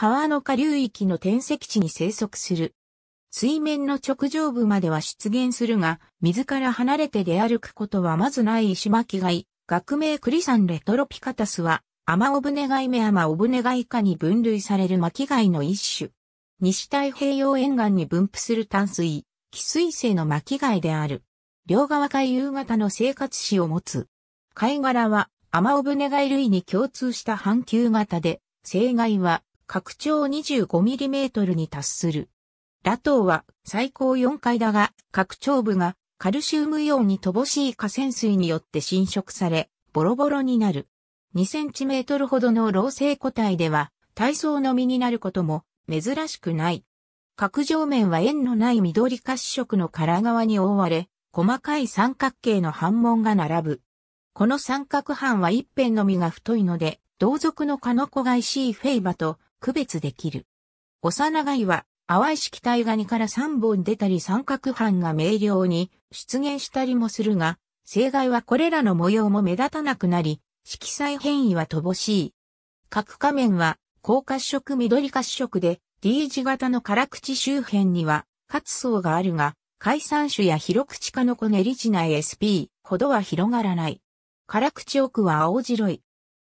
川の下流域の転石地に生息する。水面の直上部までは出現するが、水から離れて出歩くことはまずない石巻貝、学名クリサンレトロピカタスは、アマオブネガイメアマオブネガイ科に分類される巻貝の一種。西太平洋沿岸に分布する淡水、寄水性の巻貝である。両側海遊型の生活史を持つ。貝殻はアマオブネガイ類に共通した半球型で、生貝は拡張 25mm に達する。ラトウは最高4階だが、拡張部がカルシウムイオンに乏しい河川水によって侵食され、ボロボロになる。2cm ほどの老成個体では、体操の実になることも珍しくない。拡張面は円のない緑褐色の殻側に覆われ、細かい三角形の半紋が並ぶ。この三角半は一辺の実が太いので、同族のカノコガイシーフェイバと区別できる。幼貝は淡い色体が2から3本出たり三角斑が明瞭に出現したりもするが、生害はこれらの模様も目立たなくなり、色彩変異は乏しい。角仮面は、高褐色緑褐色で、D 字型の辛口周辺には、活層があるが、海産種や広口化のコネリジナ SP ほどは広がらない。辛口奥は青白い。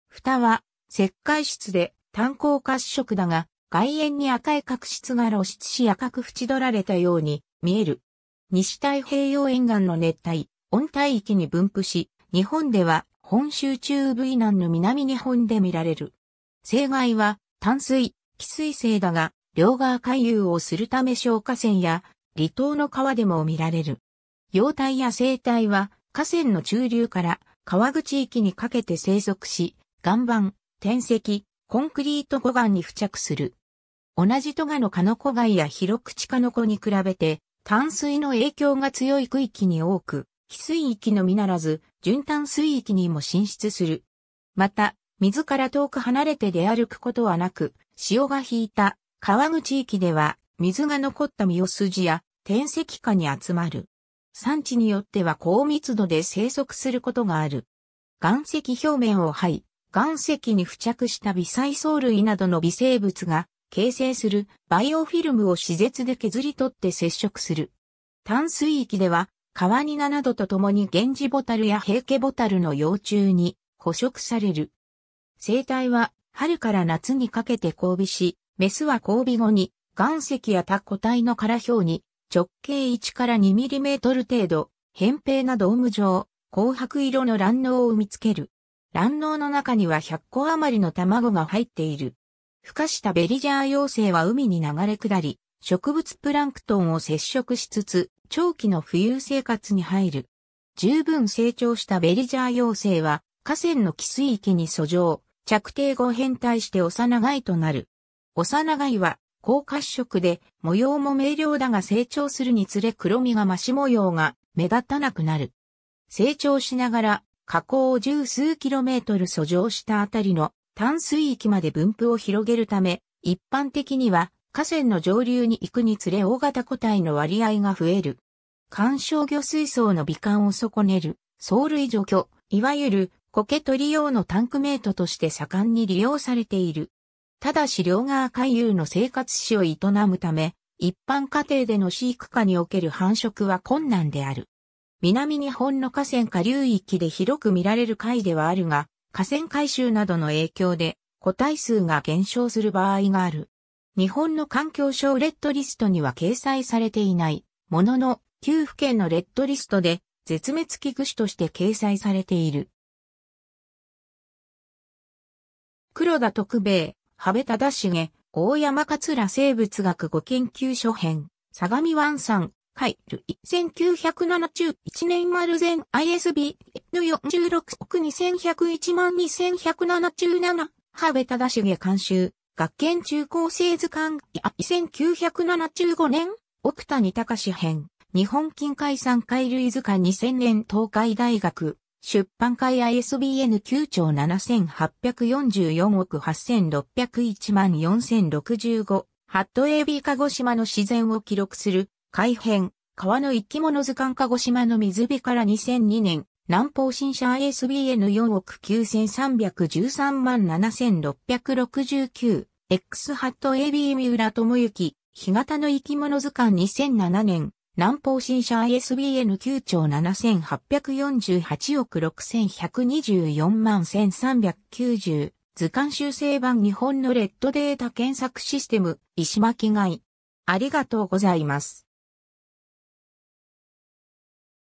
蓋は、石灰質で、炭鉱褐色だが、外縁に赤い角質が露出し赤く縁取られたように見える。西太平洋沿岸の熱帯、温帯域に分布し、日本では本州中部以南の南日本で見られる。生害は淡水、寄水性だが、両側回遊をするため小河川や離島の川でも見られる。幼体や生態は河川の中流から川口域にかけて生息し、岩盤、天石、コンクリート護岸に付着する。同じトガのカノコ貝や広口カノコに比べて、淡水の影響が強い区域に多く、非水域のみならず、循環水域にも進出する。また、水から遠く離れて出歩くことはなく、潮が引いた川口域では、水が残った身を筋や天石下に集まる。産地によっては高密度で生息することがある。岩石表面を這い、岩石に付着した微細藻類などの微生物が形成するバイオフィルムを施設で削り取って接触する。淡水域では、カワニナなどと共にゲンジボタルやヘイケボタルの幼虫に捕食される。生態は春から夏にかけて交尾し、メスは交尾後に岩石や他個体の殻表に直径1から2ミリメートル程度、扁平なドーム状、紅白色の卵嚢を産みつける。卵嚢の中には100個余りの卵が入っている。孵化したベリジャー幼生は海に流れ下り、植物プランクトンを接触しつつ、長期の浮遊生活に入る。十分成長したベリジャー幼生は、河川の寄水域に遡上、着底後変態して幼貝となる。幼貝は、高褐色で、模様も明瞭だが成長するにつれ黒みが増し模様が目立たなくなる。成長しながら河口を十数キロメートル遡上したあたりの淡水域まで分布を広げるため、一般的には河川の上流に行くにつれ大型個体の割合が増える。干渉魚水槽の美観を損ねる、藻類除去、いわゆる苔取り用のタンクメイトとして盛んに利用されている。ただし両側海遊の生活史を営むため、一般家庭での飼育下における繁殖は困難である。南日本の河川下流域で広く見られる貝ではあるが、河川改修などの影響で個体数が減少する場合がある。日本の環境省レッドリストには掲載されていない、ものの、旧府県のレッドリストで絶滅危惧種として掲載されている。黒田徳兵衛、羽部忠重、大山桂生物学ご研究所編、相模湾ん。海類1971年丸前 ISB n 46億2101万2177ハベタダシゲ監修学研中高生図鑑1975年奥谷隆編日本近海産海類図鑑2000年東海大学出版会 ISBN 9兆7844億8601万4065ハット AB 鹿児島の自然を記録する改編、川の生き物図鑑鹿児島の水辺から2002年、南方新社 ISBN 4億9313万 7669X ハット AB 三浦智之、干潟の生き物図鑑2007年、南方新社 ISBN 9兆7848億6124万1390図鑑修正版日本のレッドデータ検索システム、石巻貝。ありがとうございます。